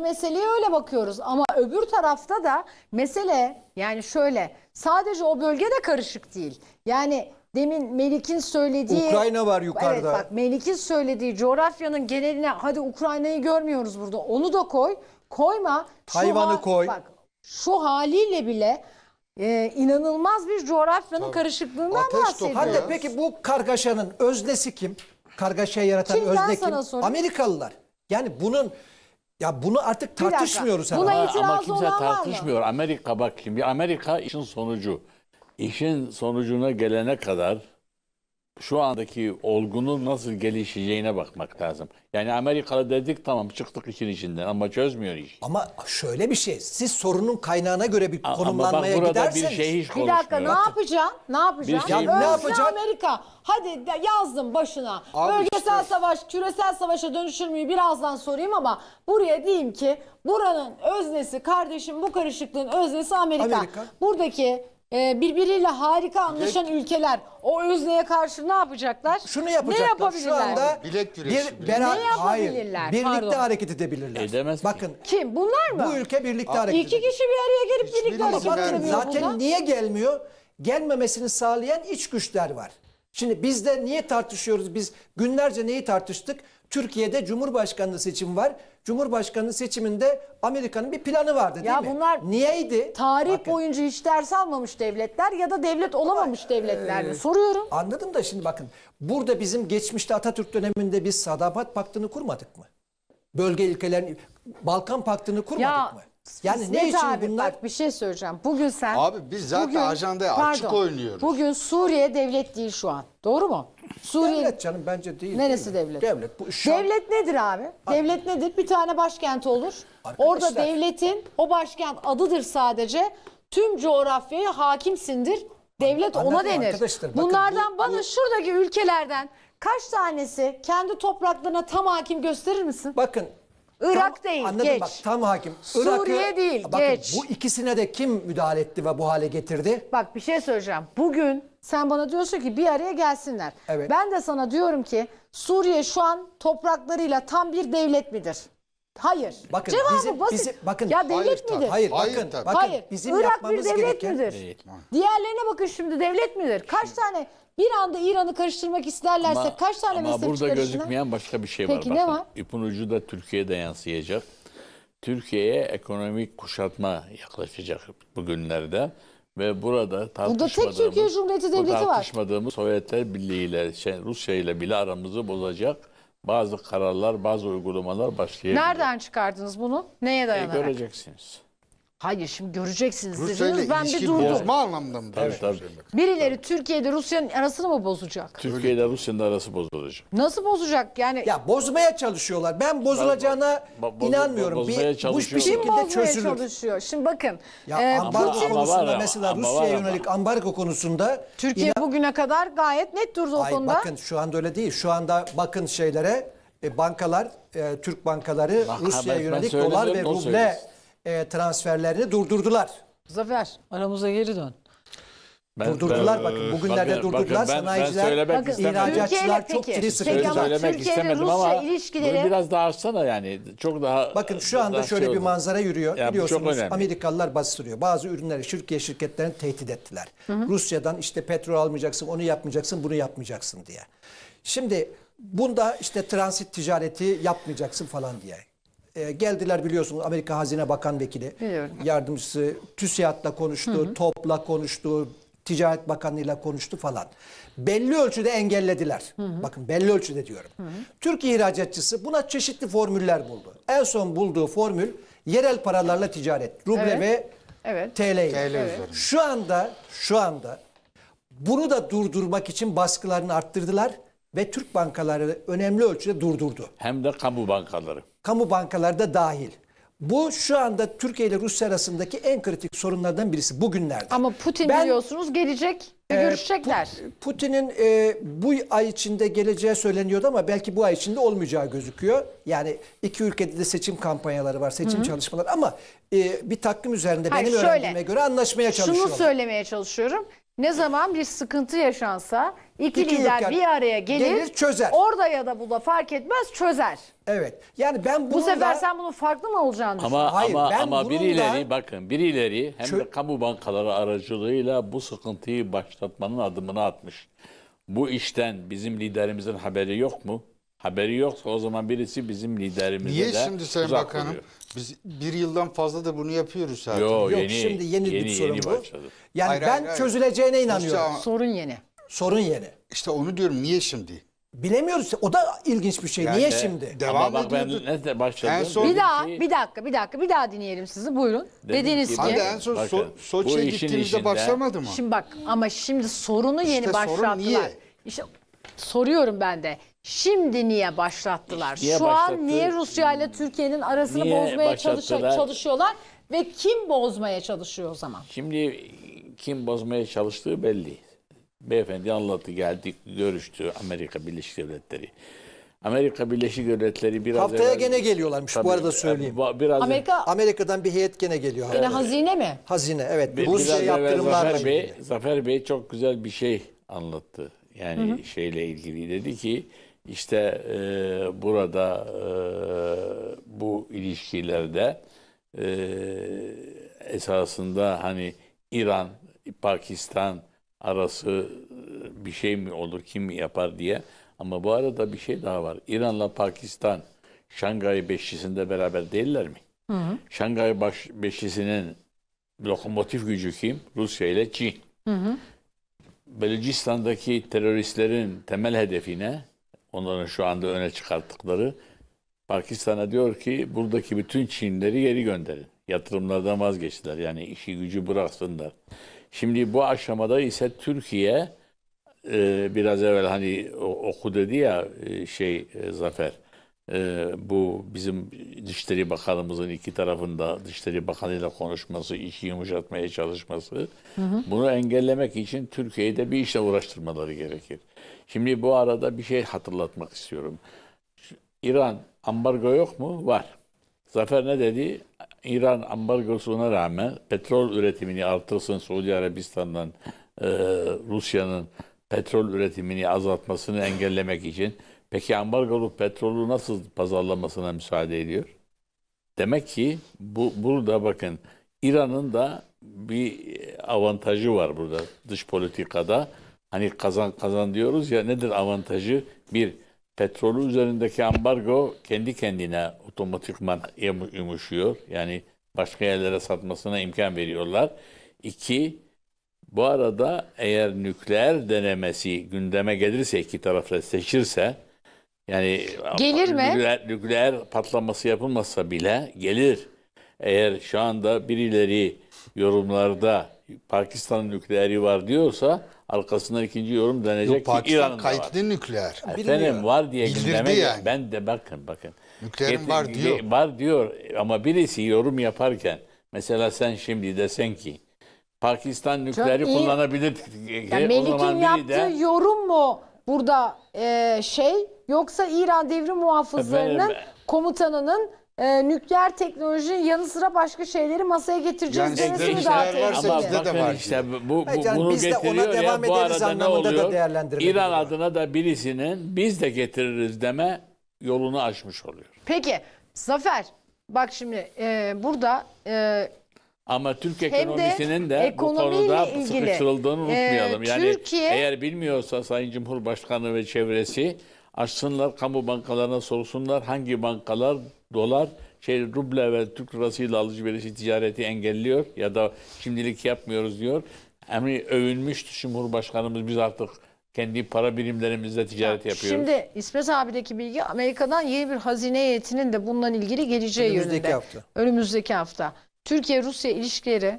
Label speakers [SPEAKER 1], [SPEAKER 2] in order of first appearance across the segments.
[SPEAKER 1] meseleye öyle bakıyoruz ama öbür tarafta da mesele yani şöyle sadece o bölge de karışık değil. Yani demin Melik'in söylediği Ukrayna var yukarıda. Evet bak Melik'in söylediği coğrafyanın geneline hadi Ukrayna'yı görmüyoruz burada. Onu da koy. Koyma. Tayvan'ı koy. Bak şu haliyle bile e, inanılmaz bir coğrafyanın Tabii. karışıklığından Ateş bahsediyoruz. Hadi
[SPEAKER 2] peki bu kargaşanın öznesi kim? Kargaşayı yaratan Kimden özne kim? Amerikalılar. Yani bunun ya bunu artık dakika. tartışmıyoruz herhalde. Buna Ama, ama kimse olan var mı? tartışmıyor.
[SPEAKER 3] Amerika bak şimdi Amerika işin sonucu. İşin sonucuna gelene kadar şu andaki olgunun nasıl gelişeceğine bakmak lazım. Yani Amerikalı dedik tamam çıktık işin içinden ama
[SPEAKER 2] çözmüyor iş. Ama şöyle bir şey siz sorunun kaynağına göre bir konumlanmaya ama bak burada giderseniz. bir şey hiç Bir dakika ne
[SPEAKER 1] yapacaksın? Ne yapacaksın? şey- Ya ne yapacaksın Amerika. Hadi yazdım başına. Abi Bölgesel işte- savaş, küresel savaşa dönüşür müyü birazdan sorayım ama buraya diyeyim ki buranın öznesi kardeşim bu karışıklığın öznesi Amerika. Amerika. Buradaki e, birbiriyle harika anlaşan ülkeler o özneye karşı ne yapacaklar? Şunu yapacaklar. Ne yapabilirler? Şu anda
[SPEAKER 2] Bilek
[SPEAKER 4] bir, diyor. beraber, Ne yapabilirler? Hayır, birlikte Pardon.
[SPEAKER 2] hareket edebilirler. Edemez Bakın Kim? Bunlar mı? bu ülke birlikte hareket
[SPEAKER 1] İki edebilir. kişi bir araya gelip birlikte hareket vermiyor. edemiyor Zaten bunlar. niye
[SPEAKER 2] gelmiyor? Gelmemesini sağlayan iç güçler var. Şimdi biz de niye tartışıyoruz? Biz günlerce neyi tartıştık? Türkiye'de Cumhurbaşkanlığı seçimi var. Cumhurbaşkanlığı seçiminde
[SPEAKER 1] Amerika'nın bir planı vardı değil ya mi? Bunlar Niyeydi? Tarih Bakın. boyunca hiç ders almamış devletler ya da devlet olamamış Ama, e, devletler E, Soruyorum.
[SPEAKER 2] Anladım da şimdi bakın. Burada bizim geçmişte Atatürk döneminde biz Sadabat Paktı'nı kurmadık mı? Bölge ülkelerin Balkan
[SPEAKER 1] Paktı'nı kurmadık ya, mı? Yani İsmet ne için abi, bunlar? Bak bir şey söyleyeceğim. Bugün sen... Abi biz zaten bugün, ajandaya pardon, açık oynuyoruz. Bugün Suriye devlet değil şu an. Doğru mu? Suriye... Devlet canım
[SPEAKER 2] bence değil. Neresi değil devlet? Devlet. Bu
[SPEAKER 1] şu devlet an... nedir abi? abi? Devlet nedir? Bir tane başkent olur. Arkadaşlar. Orada devletin o başkent adıdır sadece. Tüm coğrafyaya hakimsindir. Devlet Anladım, ona denir. Arkadaşlar, Bunlardan bu, bana bu... şuradaki ülkelerden kaç tanesi kendi topraklarına tam hakim gösterir misin? Bakın Irak tam, değil anladım, geç. Bak,
[SPEAKER 2] tam hakim. Suriye değil bakın, geç. Bu ikisine de kim müdahale etti ve bu hale getirdi?
[SPEAKER 1] Bak bir şey söyleyeceğim. Bugün sen bana diyorsun ki bir araya gelsinler. Evet. Ben de sana diyorum ki Suriye şu an topraklarıyla tam bir devlet midir? Hayır. Bakın, Cevabı bizim, basit. Bizim, bakın, ya devlet hayır, midir? Hayır, hayır, bakın, bakın hayır. bizim Irak bir devlet gereken... midir? Devlet. Diğerlerine bakın şimdi devlet midir? Kaç şimdi, tane bir anda İran'ı karıştırmak isterlerse ama, kaç tane ama meslek burada çıkarışına... gözükmeyen
[SPEAKER 3] başka bir şey Peki, var. Peki ne var? İpin ucu da Türkiye'de yansıyacak. Türkiye'ye ekonomik kuşatma yaklaşacak bugünlerde ve burada tartışmadığımız, tek Türkiye
[SPEAKER 1] Cumhuriyeti Devleti tartışmadığımız
[SPEAKER 3] var. Sovyetler Birliği ile şey, Rusya ile bile aramızı bozacak bazı kararlar, bazı uygulamalar başlayabilir.
[SPEAKER 1] Nereden çıkardınız bunu? Neye e, dayanarak? E,
[SPEAKER 3] göreceksiniz.
[SPEAKER 1] Hayır şimdi göreceksiniz Rusya dediniz ben bir ilişki durdum. bozma
[SPEAKER 4] anlamında
[SPEAKER 2] mı? Tabii, tabii.
[SPEAKER 1] Birileri Türkiye'de Rusya'nın arasını mı bozacak?
[SPEAKER 2] Türkiye'de Rusya'nın arası bozulacak.
[SPEAKER 1] Nasıl bozacak yani? Ya
[SPEAKER 2] bozmaya çalışıyorlar. Ben bozulacağına Bo- bo- inanmıyorum. bozmaya bir, bu bir şekilde bozmaya çözülür.
[SPEAKER 1] çalışıyor? Şimdi bakın Ya e, ambargo Putin ama var konusunda mesela ama var Rusya'ya ama.
[SPEAKER 2] ambargo konusunda Türkiye inan-
[SPEAKER 1] bugüne kadar gayet net durdu o Ay, konuda. bakın
[SPEAKER 2] şu anda öyle değil. Şu anda bakın şeylere e, bankalar, e, Türk bankaları Rusya'ya ben- yönelik dolar ve ruble söylesin e, transferlerini durdurdular. Zafer
[SPEAKER 1] aramıza geri dön.
[SPEAKER 2] Ben, durdurdular ben, bakın bugünlerde bakın, durdurdular bakın, ben, sanayiciler, ben söylemek bakın, ihracatçılar çok peki,
[SPEAKER 3] çok peki ama söylemek istemedim Rusya ama ilişkileri... biraz daha açsana yani çok daha Bakın şu anda şöyle şey bir oldu.
[SPEAKER 2] manzara yürüyor yani biliyorsunuz Amerikalılar bastırıyor bazı ürünleri Türkiye şirketlerini tehdit ettiler. Hı hı. Rusya'dan işte petrol almayacaksın onu yapmayacaksın bunu yapmayacaksın diye. Şimdi bunda işte transit ticareti yapmayacaksın falan diye. E, geldiler biliyorsunuz Amerika Hazine Bakan Vekili Biliyorum. yardımcısı TÜSİAD'la konuştu, hı hı. TOP'la konuştu, Ticaret Bakanlığı'yla konuştu falan. Belli ölçüde engellediler. Hı hı. Bakın belli ölçüde diyorum. Hı hı. Türkiye ihracatçısı buna çeşitli formüller buldu. En son bulduğu formül yerel paralarla ticaret. Ruble evet. ve evet. TL. TL Şu anda şu anda bunu da durdurmak için baskılarını arttırdılar ve Türk bankaları önemli ölçüde durdurdu.
[SPEAKER 3] Hem de kamu bankaları
[SPEAKER 2] kamu bankalarda dahil. Bu şu anda Türkiye ile Rusya arasındaki en kritik sorunlardan birisi bugünlerde. Ama Putin ben,
[SPEAKER 1] biliyorsunuz gelecek, e, görüşecekler. Ee,
[SPEAKER 2] Putin'in e, bu ay içinde geleceği söyleniyordu ama belki bu ay içinde olmayacağı gözüküyor. Yani iki ülkede de seçim kampanyaları var, seçim Hı çalışmaları ama e, bir takvim üzerinde Hayır, benim şöyle, öğrendiğime göre anlaşmaya çalışıyorlar. Şunu
[SPEAKER 1] söylemeye çalışıyorum. Ne zaman bir sıkıntı yaşansa iki, iki lider bir araya gelir, gelir çözer. Orada ya da burada fark etmez çözer. Evet. Yani ben Bu sefer da... sen bunun farklı mı olacağını ama, Hayır, ama, ben ama birileri da...
[SPEAKER 3] bakın birileri hem Çö... de kamu bankaları aracılığıyla bu sıkıntıyı başlatmanın adımını atmış. Bu işten bizim liderimizin haberi yok mu? Haberi yoksa o zaman birisi bizim liderimize Niye de şimdi Sayın Bakanım? Oluyor.
[SPEAKER 4] Biz bir yıldan fazla da bunu yapıyoruz zaten. Yo, Yok yeni, şimdi yeni, yeni bir sorun yeni bu. Başladı. Yani hayır, ben hayır, hayır. çözüleceğine inanıyorum. İşte, sorun yeni. Sorun yeni. İşte onu diyorum niye şimdi? Bilemiyoruz.
[SPEAKER 2] O da ilginç bir şey. Yani niye de, şimdi? Devam ama bak ben
[SPEAKER 3] ne başladım? son bir
[SPEAKER 1] daha, şey... bir dakika, bir dakika. Bir daha dinleyelim sizi. Buyurun. Dedim Dediğiniz ki. Hande en son so
[SPEAKER 4] Soçi'ye gittiğimizde başlamadı mı?
[SPEAKER 1] Şimdi bak ama şimdi sorunu yeni işte başlattılar. Sorun niye? İşte soruyorum ben de. Şimdi niye başlattılar? Niye Şu başlattı? an niye Rusya ile Türkiye'nin arasını niye bozmaya çalış çalışıyorlar ve kim bozmaya çalışıyor o zaman?
[SPEAKER 3] Şimdi kim bozmaya çalıştığı belli. Beyefendi anlattı, geldi, görüştü Amerika Birleşik Devletleri. Amerika Birleşik Devletleri biraz haftaya evvel, gene geliyorlarmış tabii, bu arada söyleyeyim. Biraz Amerika
[SPEAKER 2] Amerika'dan bir heyet gene geliyor. Yine evet. hazine mi? Hazine evet. Bir, Rusya yaptırımlarla Zafer Bey,
[SPEAKER 3] Zafer Bey çok güzel bir şey anlattı. Yani hı hı. şeyle ilgili dedi ki işte e, burada e, bu ilişkilerde e, esasında hani İran, Pakistan arası e, bir şey mi olur, kim mi yapar diye. Ama bu arada bir şey daha var. İran'la Pakistan Şangay Beşlisi'nde beraber değiller mi? Hı hı. Şangay Baş Beşlisi'nin lokomotif gücü kim? Rusya ile Çin. Hı hı. Belicistan'daki teröristlerin temel hedefine onların şu anda öne çıkarttıkları Pakistan'a diyor ki buradaki bütün Çinleri geri gönderin. Yatırımlardan vazgeçtiler. Yani işi gücü bıraksınlar. Şimdi bu aşamada ise Türkiye e, biraz evvel hani oku dedi ya e, şey e, Zafer bu bizim Dışişleri Bakanımızın iki tarafında Dışişleri Bakanıyla konuşması, işi yumuşatmaya çalışması hı hı. bunu engellemek için Türkiye'de bir işle uğraştırmaları gerekir. Şimdi bu arada bir şey hatırlatmak istiyorum. İran ambargo yok mu? Var. Zafer ne dedi? İran ambargosuna rağmen petrol üretimini artırsın Suudi Arabistan'dan e, Rusya'nın petrol üretimini azaltmasını engellemek için. Peki ambargolu petrolü nasıl pazarlamasına müsaade ediyor? Demek ki bu burada bakın İran'ın da bir avantajı var burada dış politikada. Hani kazan kazan diyoruz ya nedir avantajı? Bir, petrolü üzerindeki ambargo kendi kendine otomatikman yumuşuyor. Yani başka yerlere satmasına imkan veriyorlar. İki, bu arada eğer nükleer denemesi gündeme gelirse iki tarafla seçirse yani gelir mi? Nükleer, patlaması yapılmazsa bile gelir. Eğer şu anda birileri yorumlarda Pakistan'ın nükleeri var diyorsa arkasından ikinci yorum denecek Yok, ki Pakistan kayıtlı
[SPEAKER 4] var. nükleer. Efendim
[SPEAKER 3] var diye Bildirdi gündeme yani. ben de bakın bakın. Nükleerin Get, var diyor. Var diyor ama birisi yorum yaparken mesela sen şimdi desen ki Pakistan nükleeri Çok iyi. kullanabilir. Yani Melik'in yaptığı de,
[SPEAKER 1] yorum mu burada e, şey yoksa İran devrim muhafızlarının ben, komutanının e, nükleer teknolojinin yanı sıra başka şeyleri masaya getireceğiz. Yani denizini
[SPEAKER 3] dağıtıyoruz. Ama bizde de var. Işte bu, bu, Hayır bunu biz de ona devam ya, bu ederiz arada ne oluyor? Da İran var. adına da birisinin biz de getiririz deme yolunu açmış oluyor.
[SPEAKER 1] Peki Zafer bak şimdi e, burada e,
[SPEAKER 3] ama Türk Hem ekonomisinin de, de bu konuda ilgili, sıkıştırıldığını e, unutmayalım. E, yani Türkiye, eğer bilmiyorsa Sayın Cumhurbaşkanı ve çevresi açsınlar kamu bankalarına sorsunlar hangi bankalar dolar şey ruble ve Türk lirasıyla alışverişi ticareti engelliyor ya da şimdilik yapmıyoruz diyor. Emri övünmüştü Cumhurbaşkanımız biz artık kendi para birimlerimizle ticaret ya, yapıyoruz.
[SPEAKER 1] Şimdi İsmet abideki bilgi Amerika'dan yeni bir hazine heyetinin de bundan ilgili geleceği Önümüzdeki yönünde. Hafta. Önümüzdeki hafta. Türkiye-Rusya ilişkileri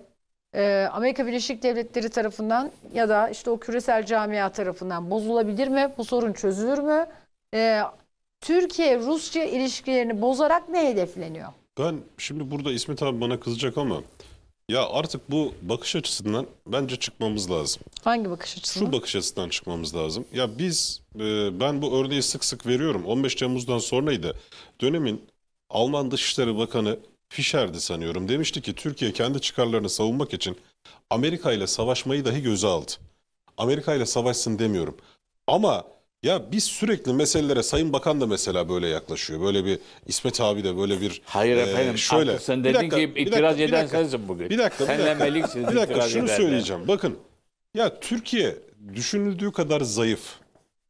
[SPEAKER 1] e, Amerika Birleşik Devletleri tarafından ya da işte o küresel camia tarafından bozulabilir mi? Bu sorun çözülür mü? E, Türkiye-Rusya ilişkilerini bozarak ne hedefleniyor?
[SPEAKER 5] Ben şimdi burada İsmet abi bana kızacak ama ya artık bu bakış açısından bence çıkmamız lazım.
[SPEAKER 1] Hangi bakış açısından? Şu
[SPEAKER 5] bakış açısından çıkmamız lazım. Ya biz e, ben bu örneği sık sık veriyorum. 15 Temmuz'dan sonraydı. Dönemin Alman Dışişleri Bakanı Fischer'di sanıyorum. Demişti ki Türkiye kendi çıkarlarını savunmak için Amerika ile savaşmayı dahi göze aldı. Amerika ile savaşsın demiyorum. Ama ya biz sürekli meselelere Sayın Bakan da mesela böyle yaklaşıyor. Böyle bir İsmet abi de böyle bir Hayır e, efendim. E, şöyle artık sen dedin dakika, ki itiraz eden dakika, sensin bugün. Bir dakika. Senle Bir dakika. bir dakika şunu edenler. söyleyeceğim. Bakın ya Türkiye düşünüldüğü kadar zayıf,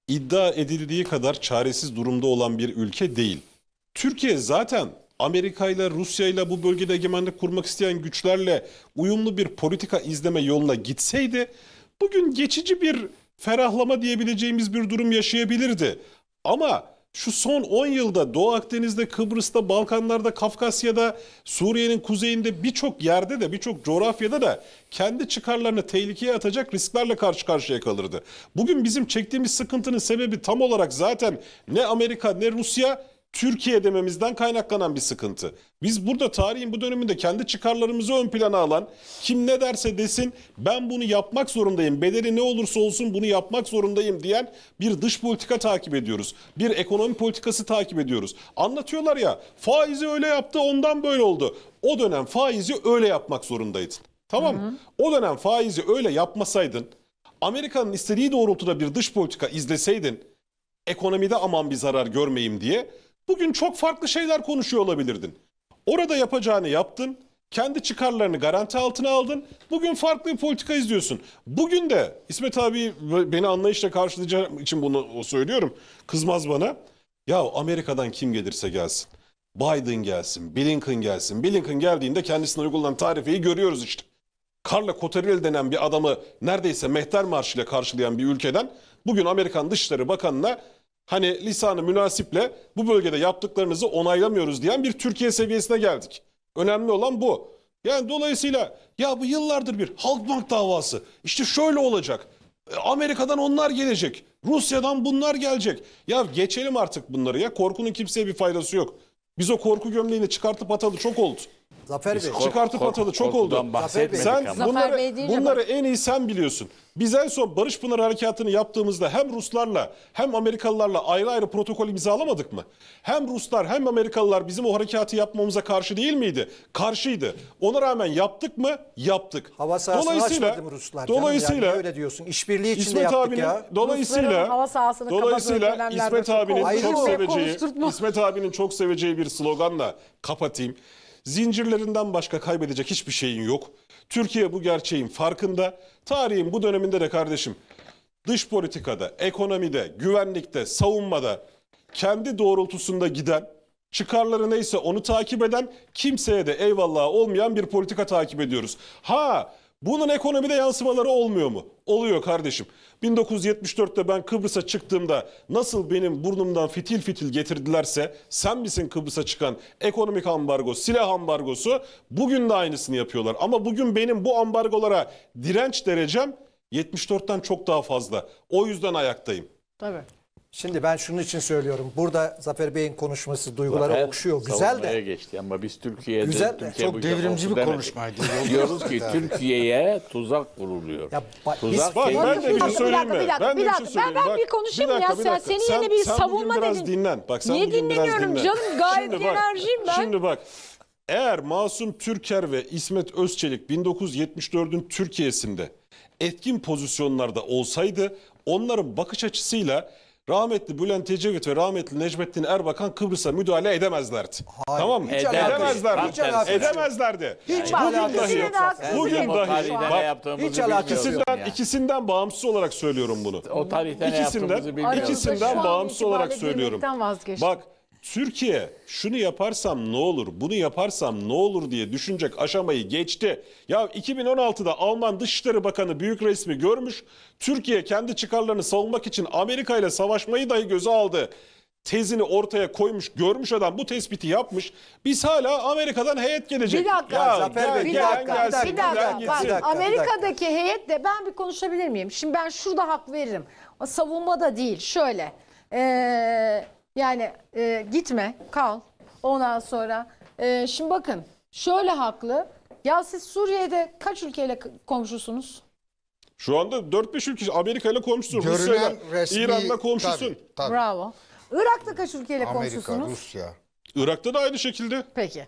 [SPEAKER 5] iddia edildiği kadar çaresiz durumda olan bir ülke değil. Türkiye zaten Amerika ile Rusya ile bu bölgede egemenlik kurmak isteyen güçlerle uyumlu bir politika izleme yoluna gitseydi bugün geçici bir ferahlama diyebileceğimiz bir durum yaşayabilirdi. Ama şu son 10 yılda Doğu Akdeniz'de, Kıbrıs'ta, Balkanlar'da, Kafkasya'da, Suriye'nin kuzeyinde birçok yerde de birçok coğrafyada da kendi çıkarlarını tehlikeye atacak risklerle karşı karşıya kalırdı. Bugün bizim çektiğimiz sıkıntının sebebi tam olarak zaten ne Amerika ne Rusya Türkiye dememizden kaynaklanan bir sıkıntı. Biz burada tarihin bu döneminde kendi çıkarlarımızı ön plana alan, kim ne derse desin ben bunu yapmak zorundayım, bedeli ne olursa olsun bunu yapmak zorundayım diyen bir dış politika takip ediyoruz. Bir ekonomi politikası takip ediyoruz. Anlatıyorlar ya faizi öyle yaptı ondan böyle oldu. O dönem faizi öyle yapmak zorundaydın. Tamam mı? O dönem faizi öyle yapmasaydın, Amerika'nın istediği doğrultuda bir dış politika izleseydin, ekonomide aman bir zarar görmeyeyim diye Bugün çok farklı şeyler konuşuyor olabilirdin. Orada yapacağını yaptın. Kendi çıkarlarını garanti altına aldın. Bugün farklı bir politika izliyorsun. Bugün de İsmet abi beni anlayışla karşılayacağı için bunu söylüyorum. Kızmaz bana. Ya Amerika'dan kim gelirse gelsin. Biden gelsin, Blinken gelsin. Blinken geldiğinde kendisine uygulanan tarifeyi görüyoruz işte. Karla Kotaril denen bir adamı neredeyse mehter marşıyla karşılayan bir ülkeden bugün Amerikan Dışişleri Bakanı'na hani lisanı münasiple bu bölgede yaptıklarınızı onaylamıyoruz diyen bir Türkiye seviyesine geldik. Önemli olan bu. Yani dolayısıyla ya bu yıllardır bir Halkbank davası işte şöyle olacak. E, Amerika'dan onlar gelecek. Rusya'dan bunlar gelecek. Ya geçelim artık bunları ya korkunun kimseye bir faydası yok. Biz o korku gömleğini çıkartıp atalı çok oldu. Zafer Bey. Çıkartıp atalı çok oldu. Sen ama. bunları, Bey değil bunları en iyi sen biliyorsun. Biz en son Barış Pınar Harekatı'nı yaptığımızda hem Ruslarla hem Amerikalılarla ayrı ayrı protokol imzalamadık mı? Hem Ruslar hem Amerikalılar bizim o harekatı yapmamıza karşı değil miydi? Karşıydı. Ona rağmen yaptık mı? Yaptık. Hava sahasını dolayısıyla, Ruslar? Dolayısıyla yani öyle diyorsun. İşbirliği içinde İsmet yaptık abinin, ya. Dolayısıyla hava sahasını dolayısıyla İsmet abinin çok seveceği İsmet abinin çok seveceği bir sloganla kapatayım. Zincirlerinden başka kaybedecek hiçbir şeyin yok. Türkiye bu gerçeğin farkında. Tarihin bu döneminde de kardeşim dış politikada, ekonomide, güvenlikte, savunmada kendi doğrultusunda giden, çıkarları neyse onu takip eden, kimseye de eyvallah olmayan bir politika takip ediyoruz. Ha bunun ekonomide yansımaları olmuyor mu? Oluyor kardeşim. 1974'te ben Kıbrıs'a çıktığımda nasıl benim burnumdan fitil fitil getirdilerse sen misin Kıbrıs'a çıkan ekonomik ambargo, silah ambargosu bugün de aynısını yapıyorlar. Ama bugün benim bu ambargolara direnç derecem 74'ten çok daha fazla. O yüzden ayaktayım.
[SPEAKER 2] Tabii. Şimdi ben şunun için söylüyorum. Burada Zafer Bey'in konuşması duyguları Zafer, okşuyor. Güzel de.
[SPEAKER 5] geçti ama biz Türkiye'de güzel
[SPEAKER 3] Türkiye çok devrimci bir konuşmaydı. Diyoruz ki Türkiye'ye tuzak vuruluyor. Ya,
[SPEAKER 5] tuzak bak, ben de bir şey söyleyeyim mi? Ben bir şey Ben, ben bir konuşayım ya sen. Senin yerine bir savunma dedin. Biraz dinlen. Bak sen Niye dinleniyorum canım? Gayet enerjiyim ben. Şimdi bak. Eğer Masum Türker ve İsmet Özçelik 1974'ün Türkiye'sinde etkin pozisyonlarda olsaydı onların bakış açısıyla rahmetli Bülent Ecevit ve rahmetli Necmettin Erbakan Kıbrıs'a müdahale edemezlerdi. Hayır, tamam mı? Edemezlerdi. Edemezlerdi. Hiç alakası yok. edemezlerdi. Hiç yani bugün dahi, bugün dahi, bak, hiç ikisinden, ikisinden bağımsız olarak söylüyorum bunu. O tarihte ne ikisinden, yaptığımızı bilmiyoruz. İkisinden bağımsız olarak söylüyorum. Bak Türkiye şunu yaparsam ne olur, bunu yaparsam ne olur diye düşünecek aşamayı geçti. Ya 2016'da Alman Dışişleri Bakanı büyük resmi görmüş. Türkiye kendi çıkarlarını savunmak için Amerika ile savaşmayı dahi göze aldı tezini ortaya koymuş, görmüş adam bu tespiti yapmış. Biz hala Amerika'dan heyet gelecek. Bir dakika. Ya, Zafer Bey, bir, bir dakika. Gelsin, bir dakika. Bir dakika Amerika'daki
[SPEAKER 1] heyet de ben bir konuşabilir miyim? Şimdi ben şurada hak veririm. Savunma da değil. Şöyle. Eee yani e, gitme, kal. Ondan sonra e, şimdi bakın şöyle haklı. Ya siz Suriye'de kaç ülkeyle komşusunuz?
[SPEAKER 5] Şu anda 4-5 ülke Amerika ile komşusun, Görünen ile, İran'la komşusun. Tabii, tabii.
[SPEAKER 1] Bravo. Irak'ta kaç ülkeyle Amerika, komşusunuz?
[SPEAKER 5] Rusya. Irak'ta da aynı şekilde. Peki.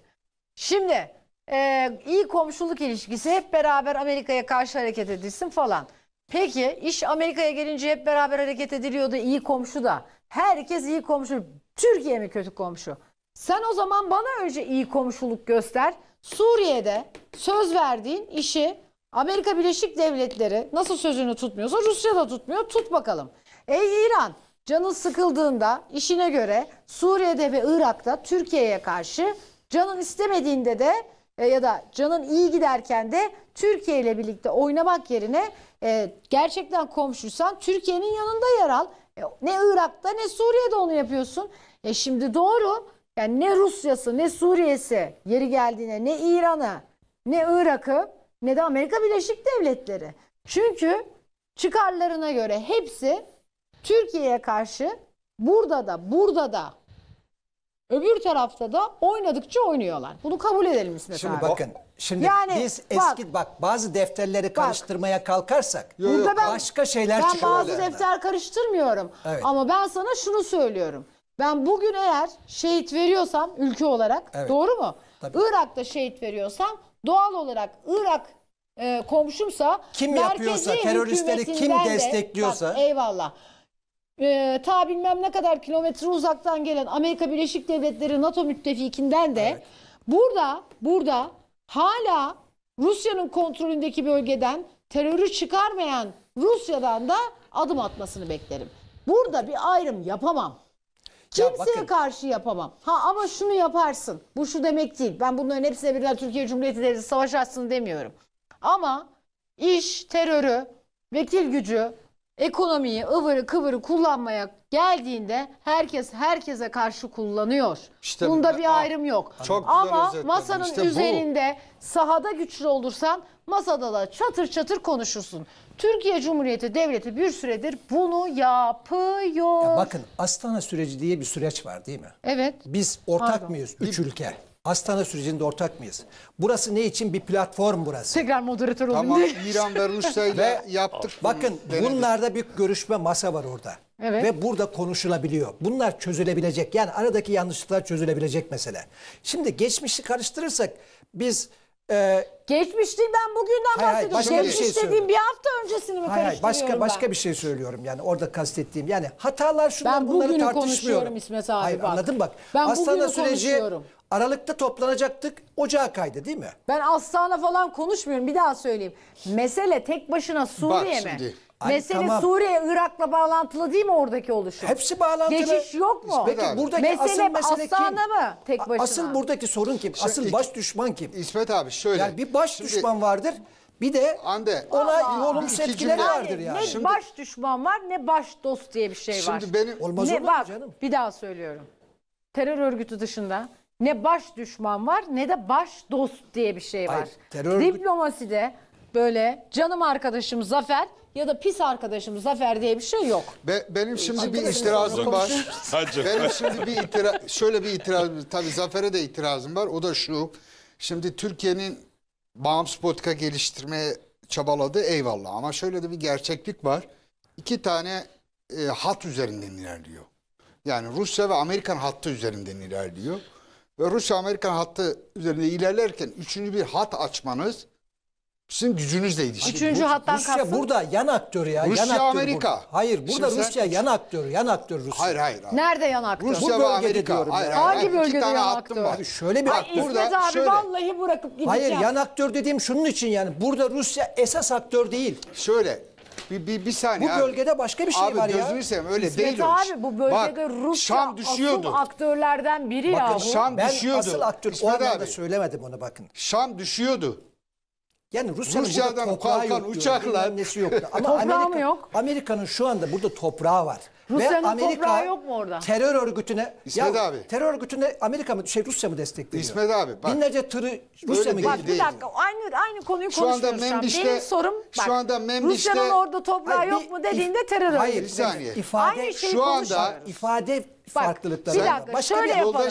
[SPEAKER 1] Şimdi e, iyi komşuluk ilişkisi hep beraber Amerika'ya karşı hareket edilsin falan. Peki iş Amerika'ya gelince hep beraber hareket ediliyordu iyi komşu da. Herkes iyi komşu. Türkiye mi kötü komşu? Sen o zaman bana önce iyi komşuluk göster. Suriye'de söz verdiğin işi Amerika Birleşik Devletleri nasıl sözünü tutmuyorsa Rusya da tutmuyor. Tut bakalım. Ey İran canın sıkıldığında işine göre Suriye'de ve Irak'ta Türkiye'ye karşı canın istemediğinde de e, ya da canın iyi giderken de Türkiye ile birlikte oynamak yerine e, gerçekten komşuysan Türkiye'nin yanında yer al. E, ne Irak'ta ne Suriye'de onu yapıyorsun. E şimdi doğru. Yani ne Rusya'sı ne Suriye'si yeri geldiğine ne İran'ı ne Irak'ı ne de Amerika Birleşik Devletleri. Çünkü çıkarlarına göre hepsi Türkiye'ye karşı burada da burada da Öbür tarafta da oynadıkça oynuyorlar. Bunu kabul edelim İsmet Şimdi abi. bakın.
[SPEAKER 2] Şimdi Yani biz bak- eski bak, bazı defterleri karıştırmaya kalkarsak Yok, Burada başka
[SPEAKER 1] şeyler çıkıyor. ben bazı defter karıştırmıyorum. Evet. Ama ben sana şunu söylüyorum. Ben bugün eğer şehit veriyorsam ülke olarak Evet. doğru mu? Tabii. Irak'ta şehit veriyorsam doğal olarak Irak e, komşumsa Kim merkezi yapıyorsa, teröristleri kim hükümetinden de- destekliyorsa- Bak, eyvallah e, ta bilmem ne kadar kilometre uzaktan gelen Amerika Birleşik Devletleri NATO müttefikinden de evet. burada burada hala Rusya'nın kontrolündeki bölgeden terörü çıkarmayan Rusya'dan da adım atmasını beklerim. Burada bir ayrım yapamam. Kimseye ya bakın. karşı yapamam. Ha ama şunu yaparsın. Bu şu demek değil. Ben bunların hepsine birden Türkiye Cumhuriyeti Devleti savaş açsın demiyorum. Ama iş terörü, vekil gücü, ekonomiyi ıvırı kıvırı kullanmaya geldiğinde herkes herkese karşı kullanıyor. İşte Bunda bir ayrım yok. Çok Ama masanın işte üzerinde bu. sahada güçlü olursan masada da çatır çatır konuşursun. Türkiye Cumhuriyeti Devleti bir süredir bunu yapıyor. Ya
[SPEAKER 2] bakın Astana süreci diye bir süreç var değil mi? Evet. Biz ortak Pardon. mıyız? Üç ülke. Astana sürecinde ortak mıyız? Burası ne için bir platform burası?
[SPEAKER 1] Tekrar moderatör olun Tamam İran ve Rusya ile
[SPEAKER 2] yaptık. Bakın denedik. bunlarda bir görüşme masa var orada. Evet. Ve burada konuşulabiliyor. Bunlar çözülebilecek. Yani aradaki yanlışlıklar çözülebilecek mesele. Şimdi geçmişi karıştırırsak biz ee,
[SPEAKER 1] Geçmiş değil ben bugünden Hayır, hayır, bahsediyorum. başka bir şey söyleyeyim. dediğim bir hafta öncesini mi Hayır, hayır, karıştırıyorum başka ben? başka
[SPEAKER 2] bir şey söylüyorum yani orada kastettiğim yani hatalar şunlar Ben bunları bugünü tartışmıyorum. konuşuyorum
[SPEAKER 1] İsmet abi, Hayır bak. anladın
[SPEAKER 2] bak. Ben Aslan'a bugünü süreci konuşuyorum. Aralık'ta toplanacaktık Ocağa kaydı değil mi?
[SPEAKER 1] Ben Aslan'a falan konuşmuyorum bir daha söyleyeyim. Mesele tek başına Suriye mi?
[SPEAKER 2] şimdi. Hani mesele tamam. Suriye,
[SPEAKER 1] Irak'la bağlantılı değil mi oradaki oluşum? Hepsi bağlantılı. Geçiş yok mu? Peki abi. buradaki mesele, asıl mesele kim? mı tek başına? Asıl
[SPEAKER 2] buradaki sorun kim? Şimdi, asıl baş düşman kim? İsmet abi şöyle. Yani bir baş şimdi, düşman vardır. Bir de Ande,
[SPEAKER 4] ona olumsuz etkileri vardır yani. Ne şimdi, baş
[SPEAKER 1] düşman var ne baş dost diye bir şey şimdi var. Şimdi benim olmaz ne, olur bak, canım. Bir daha söylüyorum. Terör örgütü dışında ne baş düşman var ne de baş dost diye bir şey var. Diplomasi de. Diplomaside böyle canım arkadaşım Zafer ya da pis arkadaşım Zafer diye bir şey yok.
[SPEAKER 4] Be, benim şimdi bir itirazım var. benim şimdi bir itira şöyle bir itirazım tabii Zafer'e de itirazım var. O da şu. Şimdi Türkiye'nin bağımsız politika geliştirmeye çabaladı eyvallah ama şöyle de bir gerçeklik var. İki tane e, hat üzerinden ilerliyor. Yani Rusya ve Amerikan hattı üzerinden ilerliyor. Ve Rusya-Amerikan hattı üzerinde ilerlerken üçüncü bir hat açmanız sizin gücünüzleydi. Şimdi Üçüncü Rus, hattan Rusya kastım. burada yan
[SPEAKER 2] aktör
[SPEAKER 1] ya. Rusya, yan aktör Amerika. Bu. Hayır burada Şimdi Rusya sen...
[SPEAKER 2] yan aktör. Yan aktör Rusya.
[SPEAKER 4] Hayır hayır. hayır.
[SPEAKER 1] Nerede yan aktör? Rusya bu
[SPEAKER 2] ve Amerika. Diyorum hayır, hayır, Hangi bölgede yan aktör? Var. Şöyle bir Ay, aktör. İsmet abi şöyle.
[SPEAKER 1] vallahi bırakıp gideceğim. Hayır yan
[SPEAKER 2] aktör dediğim şunun için yani. Burada Rusya esas aktör değil. Şöyle bir, bir, bir saniye. Bu abi. bölgede başka bir şey abi, var ya. Abi gözünü seveyim öyle İsmet değil abi bu bölgede Bak, Rusya Şam düşüyordu. asıl
[SPEAKER 1] aktörlerden biri bakın, ya. Bakın Şam ben düşüyordu. asıl aktör İsmet o abi.
[SPEAKER 2] söylemedim onu bakın. Şam düşüyordu. Yani Rusya'nın Rusya'dan burada kalkan yok uçaklar. Nesi Ama Toprağı mı yok? Amerika'nın şu anda burada toprağı var. Rusya'nın Ve Amerika toprağı yok
[SPEAKER 1] mu orada? terör
[SPEAKER 2] örgütüne İsmet ya, abi. terör örgütüne Amerika mı şey Rusya mı destekliyor? İsmet abi bak. Binlerce tırı Rusya mı değil, Bak bir
[SPEAKER 1] dakika aynı aynı konuyu Şu anda konuşuyoruz şu an. Membiş'te- Benim sorum bak. şu anda Membiş'te- Rusya'nın orada toprağı Hayır, yok mu dediğinde if- terör Hayır. Bir örgütü. saniye. ifade Aynı şeyi Şu anda-
[SPEAKER 2] ifade Bak, farklılıkları bir var. dakika Başka şöyle bir- yapalım.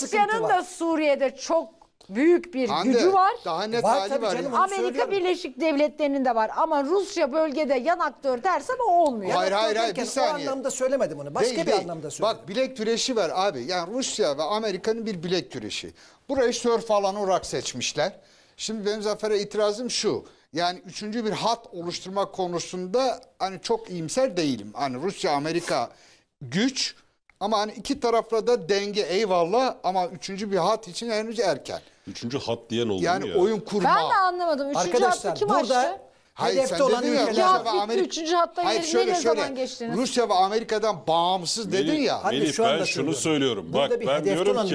[SPEAKER 2] Rusya'nın da
[SPEAKER 1] Suriye'de çok büyük bir Hande, gücü var. Daha net e, Var tabii var. canım. Amerika Birleşik Devletleri'nin de var ama Rusya bölgede yan aktör dersen o olmuyor. Hayır, hayır, hayır, bir saniye.
[SPEAKER 2] O anlamda söylemedim onu. Başka Değil, bir değil. anlamda söyledim. Bak bilek
[SPEAKER 4] türeşi var abi. Yani Rusya ve Amerika'nın bir bilek güreşi. Burayı sörf falan olarak seçmişler. Şimdi benim Zafer'e itirazım şu. Yani üçüncü bir hat oluşturma konusunda hani çok iyimser değilim. Hani Rusya, Amerika güç ama hani iki tarafla da denge eyvallah ama üçüncü bir hat için henüz erken.
[SPEAKER 5] Üçüncü hat diyen oldu yani ya? Yani oyun
[SPEAKER 4] kurma. Ben de anlamadım.
[SPEAKER 1] Üçüncü Arkadaşlar, hattı kim burada, açtı? Hayır, Hedefte sen olan dedin ya, Rusya ve Amerika... Üçüncü hatta Hayır, şöyle, ne şöyle, zaman geçtiniz?
[SPEAKER 4] Rusya ve Amerika'dan bağımsız Melih, dedin ya. Melih, şu ben şunu söylüyorum. Burada bak ben diyorum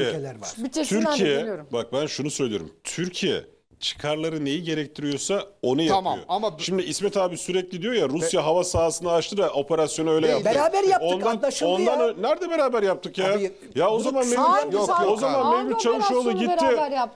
[SPEAKER 4] ki Türkiye,
[SPEAKER 5] bak ben şunu söylüyorum. Türkiye çıkarları neyi gerektiriyorsa onu tamam, yapıyor. Ama Şimdi İsmet abi sürekli diyor ya Rusya hava sahasını açtı da operasyonu öyle yaptı. Beraber yaptık ondan, anlaşıldı ondan ya. nerede beraber yaptık ya? Abi, ya o zaman Mevlüt yok, yok, o zaman Mevlüt Çavuşoğlu gitti.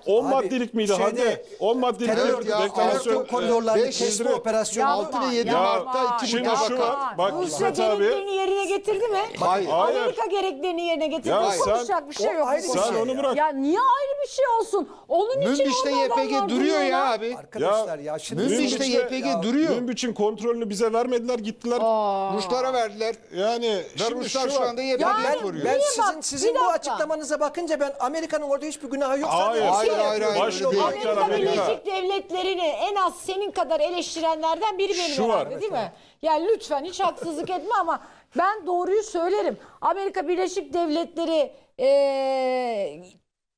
[SPEAKER 5] 10 maddelik miydi şeyde, hadi? 10 maddelik terör, ee, ya, reklamsyon koridorlarını kesti operasyon 6 ve 7 Mart'ta 2 Şimdi şu var. Bak Rusya gereklerini
[SPEAKER 1] yerine getirdi mi? Hayır. Amerika gereklerini yerine getirdi. Ya, Konuşacak bir şey yok. Sen onu bırak. Ya niye ayrı bir şey olsun? Onun için olmadan duruyor ya abi.
[SPEAKER 5] Arkadaşlar ya, ya şimdi Rus işte YPG ya, duruyor. Münbiç'in kontrolünü bize vermediler gittiler. Aa. Ruslara verdiler. Yani şimdi Ruslar şu, şu anda ypg yani, koruyor. Ben,
[SPEAKER 4] ben sizin, sizin bu
[SPEAKER 2] açıklamanıza bakınca ben Amerika'nın orada hiçbir günahı yok. Hayır hayır hayır. hayır, hayır, hayır
[SPEAKER 5] Amerika, şey Amerika Birleşik
[SPEAKER 1] Devletleri'ni en az senin kadar eleştirenlerden biri benim şu herhalde var. değil mi? Yani lütfen hiç haksızlık etme ama ben doğruyu söylerim. Amerika Birleşik Devletleri ee,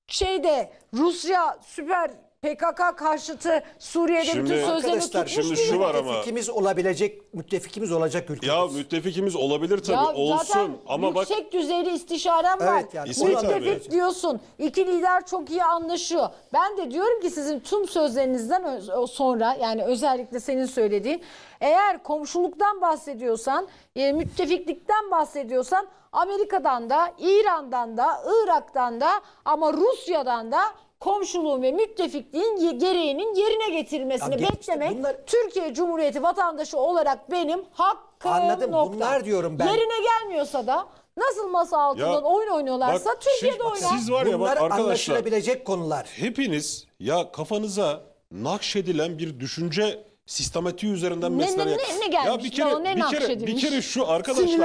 [SPEAKER 1] şeyde Rusya süper PKK karşıtı Suriye'de şimdi, bütün sözlerini arkadaşlar, şimdi şu var ama. Müttefikimiz
[SPEAKER 2] olabilecek,
[SPEAKER 5] müttefikimiz olacak ülkemiz. Ya müttefikimiz olabilir tabii ya, olsun ama yüksek bak. yüksek
[SPEAKER 1] düzeyli istişarem evet, var. Yani, Müttefik tabii. diyorsun. İki lider çok iyi anlaşıyor. Ben de diyorum ki sizin tüm sözlerinizden sonra yani özellikle senin söylediğin eğer komşuluktan bahsediyorsan, e, müttefiklikten bahsediyorsan Amerika'dan da, İran'dan da, Irak'tan da ama Rusya'dan da komşuluğun ve müttefikliğin gereğinin yerine getirilmesini Ya geçti, beklemek bunlar- Türkiye Cumhuriyeti vatandaşı olarak benim hakkım Anladım, nokta.
[SPEAKER 2] bunlar diyorum ben. Yerine
[SPEAKER 1] gelmiyorsa da nasıl masa altından Ya, oyun oynuyorlarsa bak, Türkiye'de siz- oynar. siz var ya Bunlar arkadaşlar. anlaşılabilecek
[SPEAKER 5] konular. hepiniz ya kafanıza nakşedilen bir düşünce sistematiği üzerinden mesela ne, ne, ne, ne gelmiş ya bir kere ya, ne bir kere bir kere şu arkadaşlar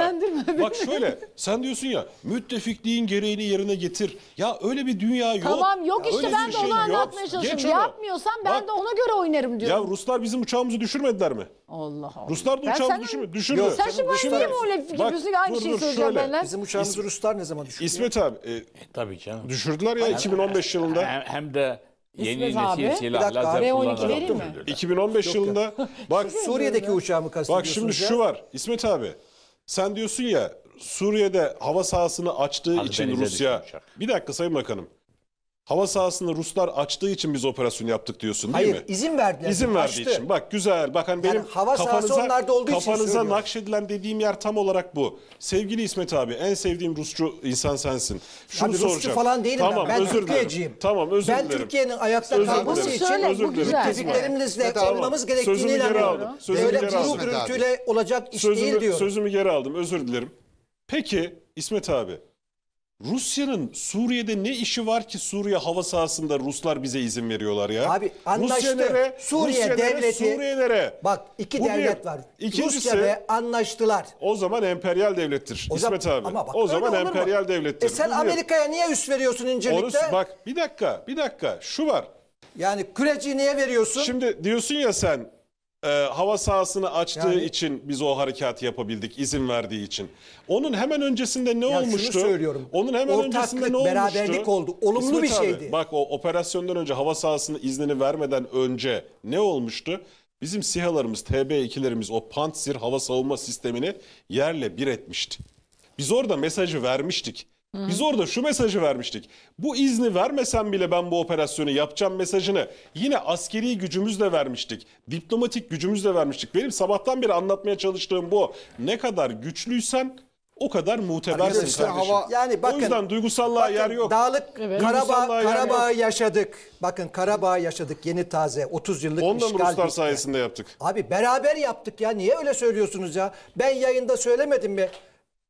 [SPEAKER 5] bak şöyle sen diyorsun ya müttefikliğin gereğini yerine getir. Ya öyle bir dünya yok. Tamam yok ya işte ben de şey onu anlatmaya çalışıyorum. Yapmıyorsam
[SPEAKER 1] ben bak, de ona göre oynarım diyorum. Ya
[SPEAKER 5] Ruslar bizim uçağımızı düşürmediler mi? Allah Allah. Ruslar da ben uçağımızı düşürmedi. Düşürdü. Yok, sen şimdi bana niye böyle fikirlisin aynı dur, şeyi dur, söyleyeceğim şöyle, benler. Bizim uçağımızı İs Ruslar ne zaman düşürdü? İsmet abi. E, e, tabii canım. Düşürdüler ya 2015 yılında. hem de Yeni İsmet abi. nesil Bir silahla dakika. lazer v mi? 2015 yılında bak Suriye'deki uçağı mı bak şimdi şu var İsmet abi sen diyorsun ya Suriye'de hava sahasını açtığı için Rusya bir dakika Sayın Bakanım Hava sahasını Ruslar açtığı için biz operasyon yaptık diyorsun değil Hayır, mi? izin verdiler. İzin verdiği Açtı. için. Bak güzel. Bak hani Yani benim hava sahası onlarda olduğu için kafanıza nakşedilen dediğim yer tam olarak bu. Sevgili İsmet abi en sevdiğim Rusçu insan sensin. Şunu Abi Rusçu falan değilim ben. tamam, Ben özür dilerim. Türkiye'ciyim. Tamam özür dilerim. Ben Türkiye'nin ayakta Özür kalması dilerim. için Söyle, bu güzel. Tedbirlerimizle Tamam. korunmamız gerektiğine Sözümü geri aldım. Sözümü Böyle geri gürültüyle olacak iş değil sözümü, diyorum. sözümü geri aldım özür dilerim. Peki İsmet abi Rusya'nın Suriye'de ne işi var ki Suriye hava sahasında Ruslar bize izin veriyorlar ya? Abi anlaştı. Suriye devleti. Suriyelere. Bak iki Bu devlet bir. var. İkincisi, Rusya ve anlaştılar. O zaman emperyal devlettir o zaman, İsmet abi. Ama bak, o zaman emperyal mu? E, devlettir. E sen Amerika'ya niye üst veriyorsun incelikte? Onu, bak bir dakika bir dakika şu var. Yani küreci niye veriyorsun? Şimdi diyorsun ya sen e, hava sahasını açtığı Yani- için biz o harekatı yapabildik izin verdiği için. Onun hemen öncesinde ne Ya şunu olmuştu? söylüyorum. Onun hemen öncesinde Ortaklık, ne beraberlik olmuştu? oldu. Olumlu bir abi, şeydi. bak o operasyondan önce hava sahasını iznini vermeden önce ne olmuştu? Bizim SİHA'larımız, TB2'lerimiz o Pantsir hava savunma sistemini yerle bir etmişti. Biz orada mesajı vermiştik. Hı. Biz orada şu mesajı vermiştik. Bu izni vermesen bile ben bu operasyonu yapacağım mesajını yine askeri gücümüzle vermiştik. Diplomatik gücümüzle vermiştik. Benim sabahtan beri anlatmaya çalıştığım bu. Ne kadar güçlüysen o kadar mutebersin işte kardeşim. Hava, yani bakın, o yüzden duygusallığa bakın, yer yok. Dağlık evet. Karabağ, Karabağ'ı yaşadık. Bakın Karabağ'ı
[SPEAKER 2] yaşadık yeni taze 30 yıllık Ondan işgal. Ondan sayesinde yaptık. Abi beraber yaptık ya niye öyle söylüyorsunuz ya? Ben yayında söylemedim mi?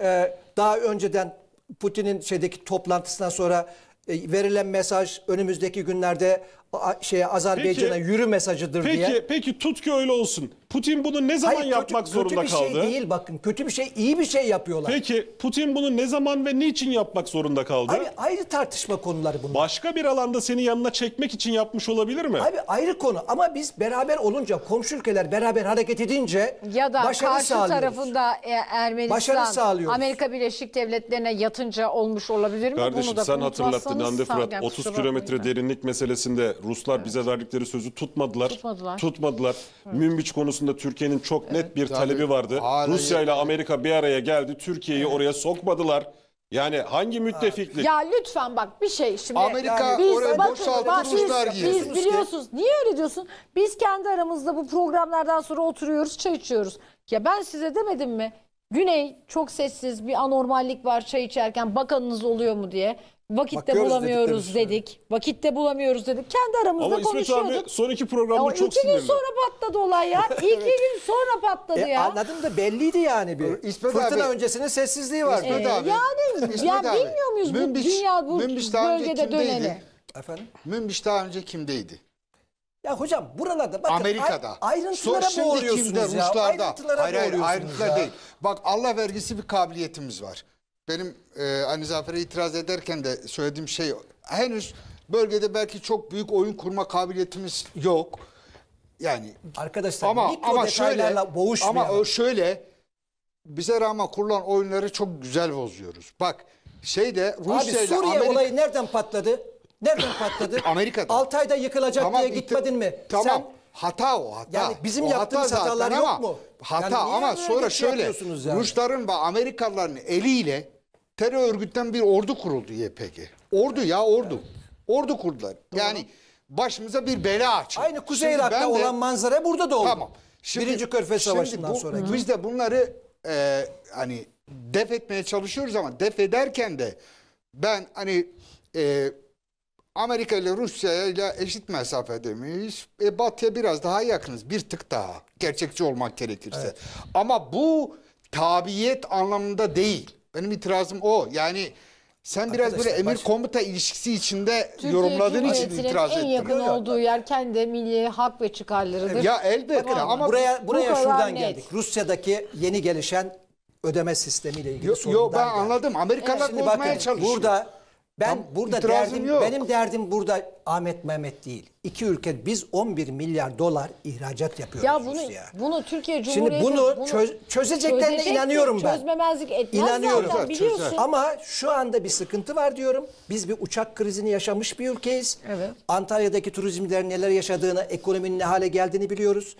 [SPEAKER 2] Ee, daha önceden Putin'in şeydeki toplantısından sonra e, verilen mesaj önümüzdeki günlerde
[SPEAKER 5] şeye Azerbaycan'a yürü mesajıdır peki, diye. Peki Peki tut ki öyle olsun. Putin bunu ne zaman Hayır, kötü, yapmak zorunda şey kaldı? Kötü bir kaldı? şey değil bakın. Kötü bir şey, iyi bir şey yapıyorlar. Peki Putin bunu ne zaman ve niçin yapmak zorunda kaldı? Abi ayrı tartışma konuları bunlar. Başka bir alanda seni yanına çekmek için yapmış olabilir mi? Abi ayrı konu ama biz beraber olunca, komşu ülkeler beraber hareket edince
[SPEAKER 1] ya da başarı karşı sağlıyoruz. tarafında e, Ermenistan, Amerika Birleşik Devletleri'ne yatınca olmuş olabilir mi? Kardeşim bunu da sen hatırlattın Hande Fırat. 30 kilometre
[SPEAKER 5] derinlik meselesinde Ruslar evet. bize verdikleri sözü tutmadılar. Tutmadılar. Tutmadılar. Evet. Münbiç konusunda Türkiye'nin çok evet. net bir talebi vardı. Araya, Rusya ile Amerika bir araya geldi. Türkiye'yi evet. oraya sokmadılar. Yani hangi müttefiklik?
[SPEAKER 1] Ya lütfen bak bir şey şimdi. Amerika yani biz, oraya bakın, boşaltı Ruslar biz, biz biliyorsunuz. Niye öyle diyorsun? Biz kendi aramızda bu programlardan sonra oturuyoruz çay içiyoruz. Ya ben size demedim mi? Güney çok sessiz bir anormallik var çay içerken bakanınız oluyor mu diye. Vakitte Bakıyoruz bulamıyoruz dedik, dedik. Vakitte bulamıyoruz dedik. Kendi aramızda Ama İsmet konuşuyorduk. abi
[SPEAKER 5] son iki programda çok İki gün sonra
[SPEAKER 1] patladı olay ya. İki gün sonra patladı E, ya.
[SPEAKER 2] anladım da belliydi yani bir. İsmet Fırtına abi- öncesinin sessizliği var. Ee, İsmet e,
[SPEAKER 1] abi. yani İsmet ya abi, bilmiyor muyuz bu dünya bu Münbiç bölgede kimdeydi? döneni?
[SPEAKER 4] Efendim? Münbiç daha önce kimdeydi?
[SPEAKER 2] Ya hocam buralarda bakın Amerika'da. ay- ayrıntılara Sor- boğuluyorsunuz ya. Ruslarda. Ayrıntılara hayır hayır boğuluyorsunuz ayrıntılar ya. değil.
[SPEAKER 4] Bak Allah vergisi bir kabiliyetimiz var benim e, Ali Zafer'e itiraz ederken de söylediğim şey henüz bölgede belki çok büyük oyun kurma kabiliyetimiz yok. Yani
[SPEAKER 2] arkadaşlar ama, mikro ama detaylarla şöyle, Ama
[SPEAKER 4] şöyle bize rağmen kurulan oyunları çok güzel bozuyoruz. Bak şeyde
[SPEAKER 2] Rusya Abi Suriye Amerika... olayı nereden patladı? Nereden patladı? Amerika'da. 6 ayda yıkılacak tamam, diye gitmedin mi? Tamam. Sen, hata o hata. Yani bizim o yaptığımız hata hatalar ama, yok mu? Hata yani
[SPEAKER 4] ama sonra şey şöyle yani? Rusların ve Amerikalıların eliyle terör örgütten bir ordu kuruldu YPG. Ordu ya ordu. Ordu kurdular. Yani başımıza bir bela açıldı. Aynı Kuzey Şimdi Irak'ta de- olan manzara burada da oldu. Tamam. Birinci Körfez Savaşı'ndan bu- sonraki. Biz de bunları e, hani def etmeye çalışıyoruz ama def ederken de ben hani e, Amerika ile Rusya ile eşit mesafede miyiz? E, Batı'ya biraz daha yakınız. Bir tık daha. Gerçekçi olmak gerekirse. Ama bu tabiyet anlamında değil. Benim itirazım o. Yani sen biraz Arkadaşlar, böyle emir baş... komuta ilişkisi içinde Türkiye yorumladığın için itiraz ettim. en yakın ettim. olduğu
[SPEAKER 1] yer kendi milli hak ve çıkarlarıdır. Ya elbette tamam. ama buraya buraya bu şuradan net. geldik.
[SPEAKER 2] Rusya'daki yeni gelişen ödeme sistemiyle ilgili yo, sorundan. Yok ben geldik. anladım. Amerikalar evet, bozmaya bakın, çalışıyor. Burada ben Tam burada derdim yok. benim derdim burada Ahmet Mehmet değil. İki ülke biz 11 milyar dolar ihracat yapıyoruz ya.
[SPEAKER 1] Bunu, ya. bunu Türkiye Cumhuriyeti Şimdi bunu, bunu çöz, çözeceklerine çözecektir, inanıyorum ben. Çözmemezlik etmez inanıyorum. zaten biliyorsun. Çözer. Ama şu anda
[SPEAKER 2] bir sıkıntı var diyorum. Biz bir uçak krizini yaşamış bir ülkeyiz. Evet. Antalya'daki turizmlerin neler yaşadığını, ekonominin ne hale geldiğini biliyoruz.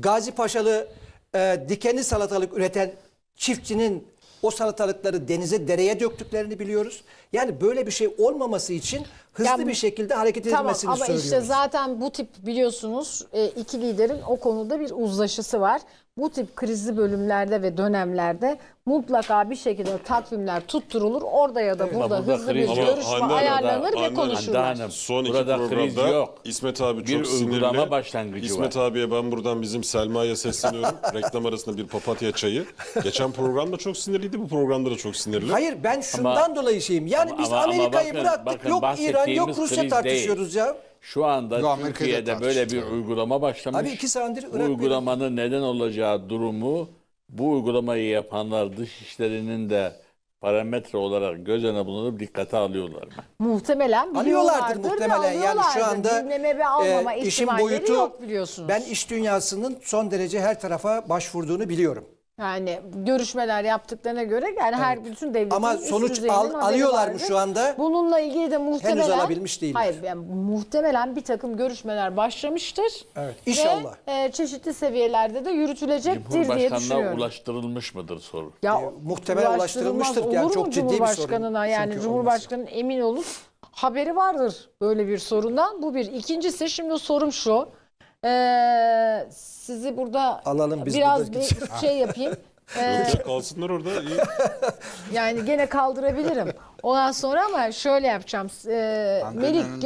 [SPEAKER 2] Gazi Paşalı e, dikenli salatalık üreten çiftçinin o salatalıkları denize, dereye döktüklerini biliyoruz. Yani böyle bir şey olmaması için hızlı yani, bir şekilde hareket tamam, edilmesini ama söylüyoruz. Ama işte
[SPEAKER 1] zaten bu tip biliyorsunuz e, iki liderin o konuda bir uzlaşısı var bu tip krizli bölümlerde ve dönemlerde mutlaka bir şekilde takvimler tutturulur. Orada ya da burada, burada hızlı
[SPEAKER 5] bir görüşme Handan, ayarlanır Handan, ve konuşurlar. Hanım, Son iki burada kriz yok. İsmet abi bir çok sinirli. başlangıcı İsmet var. abiye ben buradan bizim Selma'ya sesleniyorum. Reklam arasında bir papatya çayı. Geçen programda çok sinirliydi bu programda da çok sinirli. Hayır ben şundan ama, dolayı şeyim. Yani ama, biz Amerika'yı bıraktık. Bakın, yok İran yok Rusya tartışıyoruz değil. ya. Şu anda Yo,
[SPEAKER 2] Türkiye'de
[SPEAKER 3] böyle bir uygulama başlamış. Abi iki
[SPEAKER 2] senedir Irak uygulamanın
[SPEAKER 3] benim. neden olacağı durumu bu uygulamayı yapanlar dışişlerinin de parametre olarak göz önüne bulunup dikkate alıyorlar mı?
[SPEAKER 1] Muhtemelen alıyorlardır muhtemelen. Yani şu anda dinleme ve e, almama e, işin boyutu yok
[SPEAKER 2] biliyorsunuz. Ben iş dünyasının son derece her tarafa başvurduğunu biliyorum.
[SPEAKER 1] Yani görüşmeler yaptıklarına göre yani her bütün devletin Ama üst sonuç düzeyinin al- alıyorlar mı şu anda? Bununla ilgili de muhtemelen alabilmiş değil. Hayır yani muhtemelen bir takım görüşmeler başlamıştır. Evet. İnşallah. Ve, e, çeşitli seviyelerde de yürütülecektir diye düşünüyorum.
[SPEAKER 3] ulaştırılmış mıdır soru?
[SPEAKER 1] Ya e, muhtemelen ulaştırılmıştır. ulaştırılmaz Yani çok mu ciddi bir sorun. Cumhurbaşkanına yani Çünkü emin olup haberi vardır böyle bir sorundan. Bu bir. ikincisi. şimdi sorum şu. Ee, sizi burada Alalım biz biraz bir şey yapayım. Ee,
[SPEAKER 5] Kalsınlar orada. iyi.
[SPEAKER 1] yani gene kaldırabilirim. Ondan sonra ama şöyle yapacağım. Ee, Melik